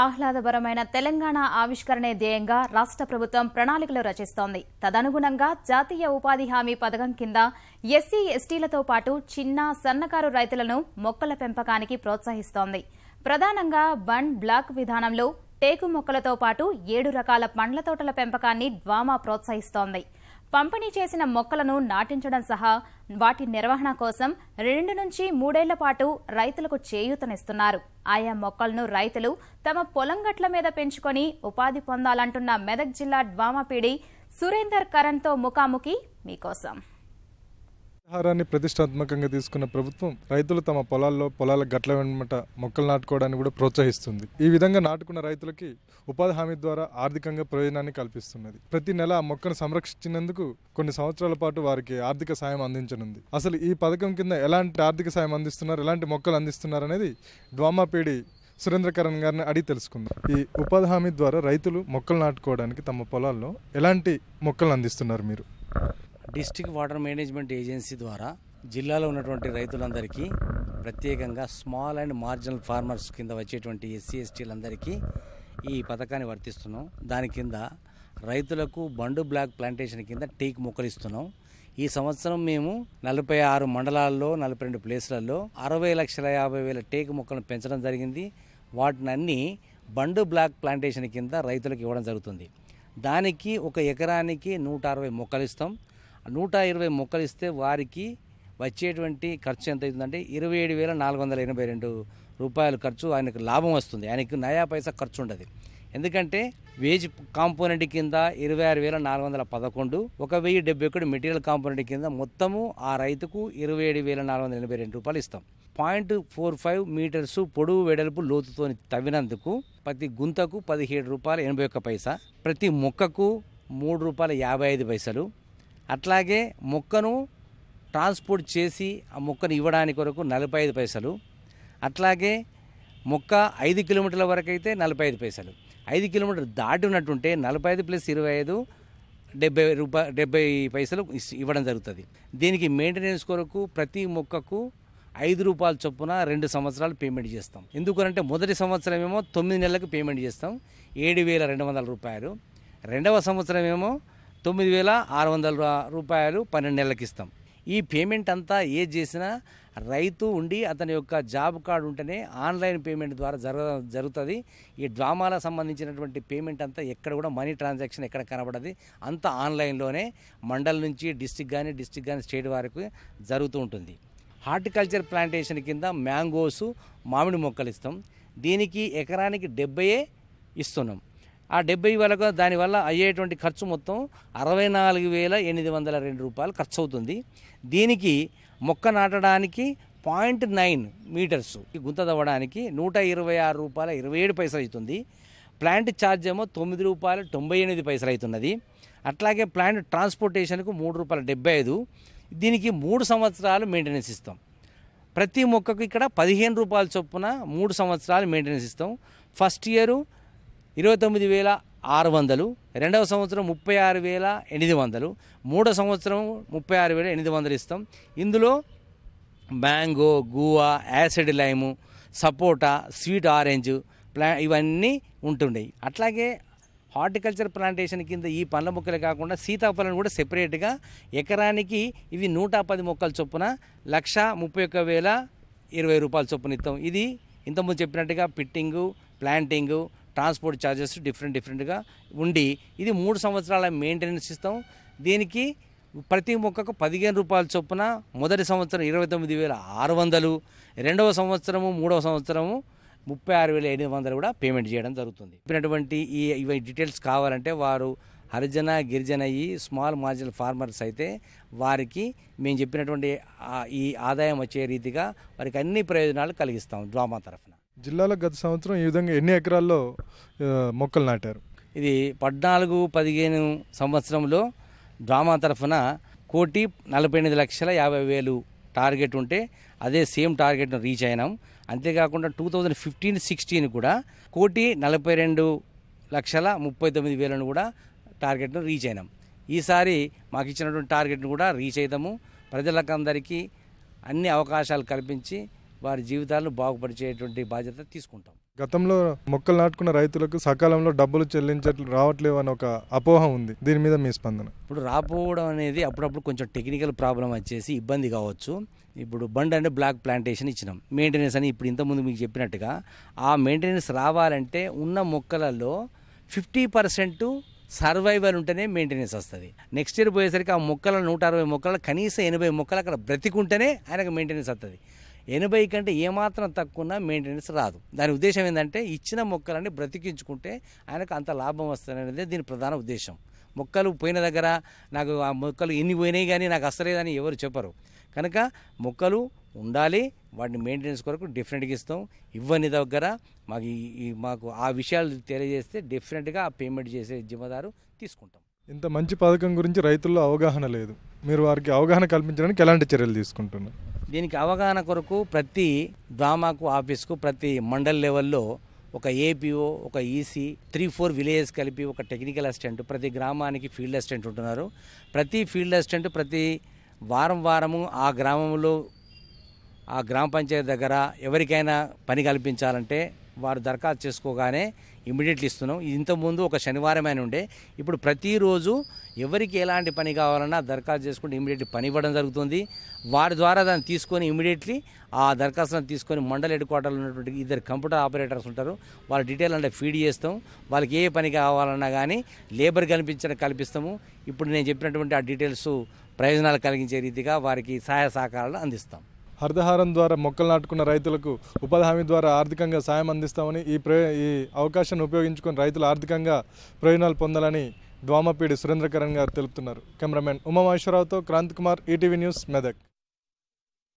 ఆహ్లాదపరమైన తెలంగాణ ఆవిష్కరణే ధ్యేయంగా రాష్ట ప్రభుత్వం ప్రణాళికలు రచిస్తోంది తదనుగుణంగా జాతీయ ఉపాధి హామీ పథకం కింద ఎస్సీ ఎస్టీలతో పాటు చిన్న సన్నకారు రైతులను మొక్కల పెంపకానికి ప్రోత్సహిస్తోంది ప్రధానంగా బన్ బ్లాక్ విధానంలో టేకు మొక్కలతో పాటు ఏడు రకాల పండ్ల తోటల పెంపకాన్ని డ్వామా ప్రోత్సహిస్తోంది పంపిణీ చేసిన మొక్కలను నాటించడం సహా వాటి నిర్వహణ కోసం రెండు నుంచి మూడేళ్ల పాటు రైతులకు చేయూతనిస్తున్నారు ఆయా మొక్కలను రైతులు తమ పొలం గట్ల మీద పెంచుకొని ఉపాధి పొందాలంటున్న మెదక్ జిల్లా డ్వామపీడి సురేందర్ కరణ్తో ముఖాముఖి మీకోసం ఆహారాన్ని ప్రతిష్టాత్మకంగా తీసుకున్న ప్రభుత్వం రైతులు తమ పొలాల్లో పొలాల గట్ల వెంట మొక్కలు నాటుకోవడానికి కూడా ప్రోత్సహిస్తుంది ఈ విధంగా నాటుకున్న రైతులకి ఉపాధి హామీ ద్వారా ఆర్థికంగా ప్రయోజనాన్ని కల్పిస్తున్నది ప్రతి నెల ఆ మొక్కను సంరక్షించినందుకు కొన్ని సంవత్సరాల పాటు వారికి ఆర్థిక సాయం అందించనుంది అసలు ఈ పథకం కింద ఎలాంటి ఆర్థిక సాయం అందిస్తున్నారు ఎలాంటి మొక్కలు అందిస్తున్నారు అనేది ద్వామాపీడి సురేంద్రకరణ్ గారిని అడిగి తెలుసుకుందాం ఈ ఉపాధి హామీ ద్వారా రైతులు మొక్కలు నాటుకోవడానికి తమ పొలాల్లో ఎలాంటి మొక్కలు అందిస్తున్నారు మీరు డిస్టిక్ వాటర్ మేనేజ్మెంట్ ఏజెన్సీ ద్వారా జిల్లాలో ఉన్నటువంటి రైతులందరికీ ప్రత్యేకంగా స్మాల్ అండ్ మార్జినల్ ఫార్మర్స్ కింద వచ్చేటువంటి ఎస్సీ ఎస్టీలందరికీ ఈ పథకాన్ని వర్తిస్తున్నాం దాని కింద రైతులకు బండు బ్లాక్ ప్లాంటేషన్ కింద టీక్ మొక్కలు ఇస్తున్నాం ఈ సంవత్సరం మేము నలభై ఆరు మండలాల్లో నలభై రెండు ప్లేసులలో అరవై లక్షల యాభై వేల టేక్ మొక్కలను పెంచడం జరిగింది వాటిని అన్ని బండు బ్లాక్ ప్లాంటేషన్ కింద రైతులకు ఇవ్వడం జరుగుతుంది దానికి ఒక ఎకరానికి నూట అరవై మొక్కలు ఇస్తాం నూట ఇరవై మొక్కలు ఇస్తే వారికి వచ్చేటువంటి ఖర్చు ఎంత అవుతుందంటే ఇరవై ఏడు వేల నాలుగు వందల ఎనభై రెండు రూపాయలు ఖర్చు ఆయనకు లాభం వస్తుంది ఆయనకు నయా పైసా ఖర్చు ఉండదు ఎందుకంటే వేజ్ కాంపోనెంట్ కింద ఇరవై ఆరు వేల నాలుగు వందల పదకొండు ఒక వెయ్యి డెబ్బై ఒకటి మెటీరియల్ కాంపోనెంట్ కింద మొత్తము ఆ రైతుకు ఇరవై ఏడు వేల నాలుగు వందల ఎనభై రెండు రూపాయలు ఇస్తాం పాయింట్ ఫోర్ ఫైవ్ మీటర్స్ పొడవు వెడల్పు లోతుతో తవ్వినందుకు ప్రతి గుంతకు పదిహేడు రూపాయల ఎనభై ఒక్క పైసా ప్రతి మొక్కకు మూడు రూపాయల యాభై ఐదు పైసలు అట్లాగే మొక్కను ట్రాన్స్పోర్ట్ చేసి ఆ మొక్కను ఇవ్వడానికి కొరకు నలభై ఐదు పైసలు అట్లాగే మొక్క ఐదు కిలోమీటర్ల వరకు అయితే నలభై ఐదు పైసలు ఐదు కిలోమీటర్ దాటి ఉన్నట్టుంటే నలభై ఐదు ప్లస్ ఇరవై ఐదు డెబ్బై రూపాయ డెబ్బై పైసలు ఇవ్వడం జరుగుతుంది దీనికి మెయింటెనెన్స్ కొరకు ప్రతి మొక్కకు ఐదు రూపాయల చొప్పున రెండు సంవత్సరాలు పేమెంట్ చేస్తాం ఎందుకంటే మొదటి సంవత్సరం ఏమో తొమ్మిది నెలలకు పేమెంట్ చేస్తాం ఏడు వేల రెండు వందల రూపాయలు రెండవ సంవత్సరం ఏమో తొమ్మిది వేల ఆరు వందల రూపాయలు పన్నెండు నెలలకు ఇస్తాం ఈ పేమెంట్ అంతా ఏ చేసినా రైతు ఉండి అతని యొక్క జాబ్ కార్డు ఉంటేనే ఆన్లైన్ పేమెంట్ ద్వారా జరగ జరుగుతుంది ఈ డ్రామాల సంబంధించినటువంటి పేమెంట్ అంతా ఎక్కడ కూడా మనీ ట్రాన్సాక్షన్ ఎక్కడ కనబడదు అంతా ఆన్లైన్లోనే మండల్ నుంచి డిస్టిక్ కానీ డిస్టిక్ కానీ స్టేట్ వరకు జరుగుతూ ఉంటుంది హార్టికల్చర్ ప్లాంటేషన్ కింద మ్యాంగోస్ మామిడి మొక్కలు ఇస్తాం దీనికి ఎకరానికి డెబ్బై ఇస్తున్నాం ఆ డెబ్బై వేలకు దానివల్ల అయ్యేటువంటి ఖర్చు మొత్తం అరవై నాలుగు వేల ఎనిమిది వందల రెండు రూపాయలు ఖర్చు అవుతుంది దీనికి మొక్క నాటడానికి పాయింట్ నైన్ మీటర్స్ గుంత తవ్వడానికి నూట ఇరవై ఆరు రూపాయల ఇరవై ఏడు పైసలు అవుతుంది ప్లాంట్ ఛార్జ్ ఏమో తొమ్మిది రూపాయలు తొంభై ఎనిమిది పైసలు అవుతున్నది అట్లాగే ప్లాంట్ ట్రాన్స్పోర్టేషన్కు మూడు రూపాయల డెబ్బై ఐదు దీనికి మూడు సంవత్సరాలు మెయింటెనెన్స్ ఇస్తాం ప్రతి మొక్కకు ఇక్కడ పదిహేను రూపాయల చొప్పున మూడు సంవత్సరాలు మెయింటెనెన్స్ ఇస్తాం ఫస్ట్ ఇయరు ఇరవై తొమ్మిది వేల ఆరు వందలు రెండవ సంవత్సరం ముప్పై ఆరు వేల ఎనిమిది వందలు మూడో సంవత్సరం ముప్పై ఆరు వేల ఎనిమిది వందలు ఇస్తాం ఇందులో mango guava acid lime sapota sweet orange ప్లా ఇవన్నీ ఉంటుండేవి అట్లాగే హార్టికల్చర్ ప్లాంటేషన్ కింద ఈ పండ్ల మొక్కలే కాకుండా సీతాఫలం కూడా సెపరేట్గా ఎకరానికి ఇవి నూట పది మొక్కల చొప్పున లక్ష ముప్పై ఒక్క వేల ఇరవై రూపాయల చొప్పున ఇస్తాం ఇది ఇంతకుముందు చెప్పినట్టుగా pitting planting transport charges different డిఫరెంట్గా ఉండి ఇది మూడు సంవత్సరాల మెయింటెనెన్స్ ఇస్తాం దీనికి ప్రతి మొక్కకు పదిహేను రూపాయల చొప్పున మొదటి సంవత్సరం ఇరవై తొమ్మిది వేల ఆరు వందలు రెండవ సంవత్సరము మూడవ సంవత్సరము ముప్పై ఆరు వేల ఎనిమిది వందలు కూడా పేమెంట్ చేయడం జరుగుతుంది ఇప్పుడున్నటువంటి ఈ ఇవి డీటెయిల్స్ కావాలంటే వారు హరిజన గిరిజన ఈ స్మాల్ మార్జినల్ ఫార్మర్స్ అయితే వారికి మేము చెప్పినటువంటి ఈ ఆదాయం వచ్చే రీతిగా వారికి అన్ని ప్రయోజనాలు కలిగిస్తాం డ్వామా తరఫున జిల్లాలో గత సంవత్సరం ఈ విధంగా ఎన్ని ఎకరాల్లో మొక్కలు నాటారు ఇది పద్నాలుగు పదిహేను సంవత్సరంలో డ్రామా తరఫున కోటి నలభై ఎనిమిది లక్షల యాభై వేలు టార్గెట్ ఉంటే అదే సేమ్ టార్గెట్ను రీచ్ అయినాం అంతేకాకుండా టూ థౌజండ్ ఫిఫ్టీన్ సిక్స్టీన్ కూడా కోటి నలభై రెండు లక్షల ముప్పై తొమ్మిది వేలను కూడా టార్గెట్ను రీచ్ అయినాం ఈసారి మాకు ఇచ్చినటువంటి టార్గెట్ను కూడా రీచ్ అవుతాము ప్రజలకు అందరికీ అన్ని అవకాశాలు కల్పించి వారి జీవితాలను బాగుపరిచేటువంటి బాధ్యత తీసుకుంటాం గతంలో మొక్కలు నాటుకున్న రైతులకు సకాలంలో డబ్బులు చెల్లించట్లు రావట్లేవు అని ఒక అపోహ ఉంది దీని మీద మీ స్పందన ఇప్పుడు రాపోవడం అనేది అప్పుడప్పుడు కొంచెం టెక్నికల్ ప్రాబ్లం వచ్చేసి ఇబ్బంది కావచ్చు ఇప్పుడు బండ్ అంటే బ్లాక్ ప్లాంటేషన్ ఇచ్చినాం మెయింటెనెన్స్ అని ఇప్పుడు ఇంతకుముందు మీకు చెప్పినట్టుగా ఆ మెయింటెనెన్స్ రావాలంటే ఉన్న మొక్కలలో ఫిఫ్టీ పర్సెంట్ సర్వైవల్ ఉంటేనే మెయింటెనెన్స్ వస్తుంది నెక్స్ట్ ఇయర్ పోయేసరికి ఆ మొక్కల నూట అరవై మొక్కల కనీసం ఎనభై మొక్కలు అక్కడ బ్రతికుంటేనే ఆయనకు మెయింటెనెన్స్ వస్తుంది ఎనభై కంటే ఏమాత్రం తక్కువన్నా మెయింటెనెన్స్ రాదు దాని ఉద్దేశం ఏంటంటే ఇచ్చిన మొక్కలని బ్రతికించుకుంటే ఆయనకు అంత లాభం వస్తుందనేది దీని ప్రధాన ఉద్దేశం మొక్కలు పోయిన దగ్గర నాకు ఆ మొక్కలు ఎన్ని పోయినాయి కానీ నాకు అసలేదని ఎవరు చెప్పరు కనుక మొక్కలు ఉండాలి వాటిని మెయింటెనెన్స్ కొరకు డిఫరెంట్గా ఇస్తాం ఇవ్వని దగ్గర మాకు ఈ మాకు ఆ విషయాలు తెలియజేస్తే డిఫరెంట్గా ఆ పేమెంట్ చేసే జిమ్మదారు తీసుకుంటాం ఇంత మంచి పథకం గురించి రైతుల్లో అవగాహన లేదు మీరు వారికి అవగాహన కల్పించడానికి ఎలాంటి చర్యలు తీసుకుంటున్నారు దీనికి అవగాహన కొరకు ప్రతి డ్రామాకు ఆఫీస్కు ప్రతి మండల్ లెవెల్లో ఒక ఏపీఓ ఒక ఈసీ త్రీ ఫోర్ విలేజెస్ కలిపి ఒక టెక్నికల్ అసిస్టెంట్ ప్రతి గ్రామానికి ఫీల్డ్ అసిస్టెంట్ ఉంటున్నారు ప్రతి ఫీల్డ్ అసిస్టెంట్ ప్రతి వారం వారము ఆ గ్రామంలో ఆ గ్రామ పంచాయతీ దగ్గర ఎవరికైనా పని కల్పించాలంటే వారు దరఖాస్తు చేసుకోగానే ఇమీడియట్లీ ఇస్తున్నాం ఇంతకుముందు ఒక శనివారం అయిన ఉండే ఇప్పుడు ప్రతిరోజు ఎవరికి ఎలాంటి పని కావాలన్నా దరఖాస్తు చేసుకుంటే ఇమీడియట్లీ పని ఇవ్వడం జరుగుతుంది వారి ద్వారా దాన్ని తీసుకొని ఇమీడియట్లీ ఆ దరఖాస్తులను తీసుకొని మండల హెడ్ క్వార్టర్లో ఉన్నటువంటి ఇద్దరు కంప్యూటర్ ఆపరేటర్స్ ఉంటారు వాళ్ళ డీటెయిల్ అంటే ఫీడ్ చేస్తాం వాళ్ళకి ఏ పని కావాలన్నా కానీ లేబర్ కల్పించడం కల్పిస్తాము ఇప్పుడు నేను చెప్పినటువంటి ఆ డీటెయిల్స్ ప్రయోజనాలు కలిగించే రీతిగా వారికి సహాయ సహకారాలు అందిస్తాం హరితహారం ద్వారా మొక్కలు నాటుకున్న రైతులకు ఉపాధి హామీ ద్వారా ఆర్థికంగా సాయం అందిస్తామని ఈ ప్రయో ఈ అవకాశాన్ని ఉపయోగించుకొని రైతులు ఆర్థికంగా ప్రయోజనాలు పొందాలని ద్వామపీడి సురేంద్రకరణ్ గారు తెలుపుతున్నారు కెమెరామెన్ ఉమామహేశ్వరరావుతో క్రాంత్ కుమార్ ఈటీవీ న్యూస్ మెదక్